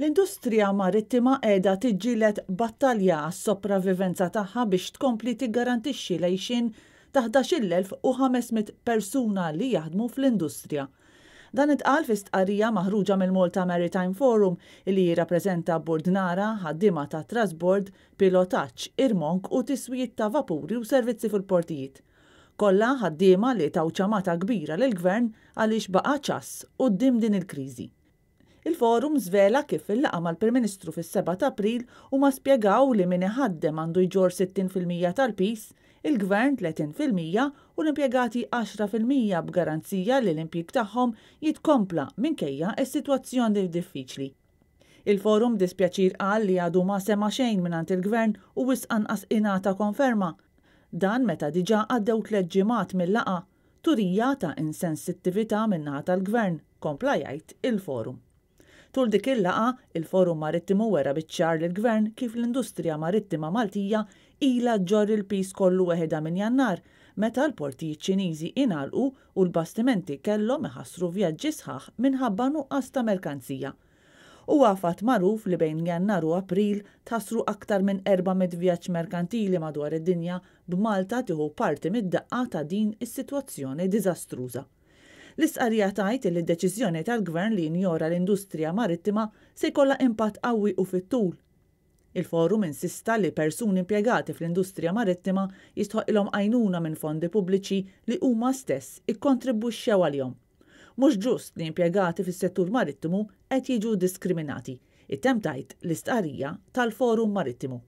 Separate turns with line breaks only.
L-industrija marittima qiegħda tiġġieled battalja għas-sopravivenza tagħha biex tkompli tiggarantixxi lejxin ta' 11,500 persuna li jaħdmu fl-industrija. Dan itqal fi stqarrija maħruġa mill-Malta Maritime Forum li jirrappreżenta Bordnara, ħaddima ta' trasbord, pilotaġġ, irmonk u tiswijiet ta' vapuri u servizzi fil-portijiet. Kollha ħaddiema li taw ċamata kbira lill-gvern għaliex baqa' ċass u din il-kriżi. Il-forum zvela kif il-laqa mal-Prim-Ministru fis-7 ta' April u ma spjegaw li min iħaddem għandu jġor 60% tal-pis, il-gvern 30% u l-impjegati 10% b'garanzija li l-impjeg tagħhom jitkompla minkejja s-sitwazzjoni diffiċli. Il-forum dispjaċir qal li għadu ma sema xejn minant il-gvern u wisqan inata konferma. Dan meta diġa għaddew tliet ġimgħat mill-laqa turija ta' insensittività minnaħa tal-gvern, kompla jgħid il-forum. Tul dik il-laqa, il-Forum Marittimu wera biċ-ċar l-Gvern kif l-Industrija Marittima Maltija ila ġor il-pis kollu weħeda minn jannar, meta l-portijiet ċiniżi inalqu u l-bastimenti kellhom iħassru vjaġġi sħaħ minħabba nuqqas ta' merkanzija. U għafat maruf li bejn jannar u april tasru aktar minn 400 vjaġġ merkantili madwar id-dinja b'Malta tieħu parti mid-daqqa ta' din is-sitwazzjoni diżastruża. L-isqarija tajt li d-deċiżjoni tal-gvern li njora l-industrija marittima se jkollha impatt qawwi u fit-tul. Il-forum insista li persuni impjegati fl-industrija marittima jistħoqilhom għajnuna minn fondi pubbliċi li huma stess ikkontribwixxew għalihom. Mhux ġust li impjegati fis-settur marittimu qed jiġu diskriminati. It-tem tajt l-istqarija tal-forum marittimu.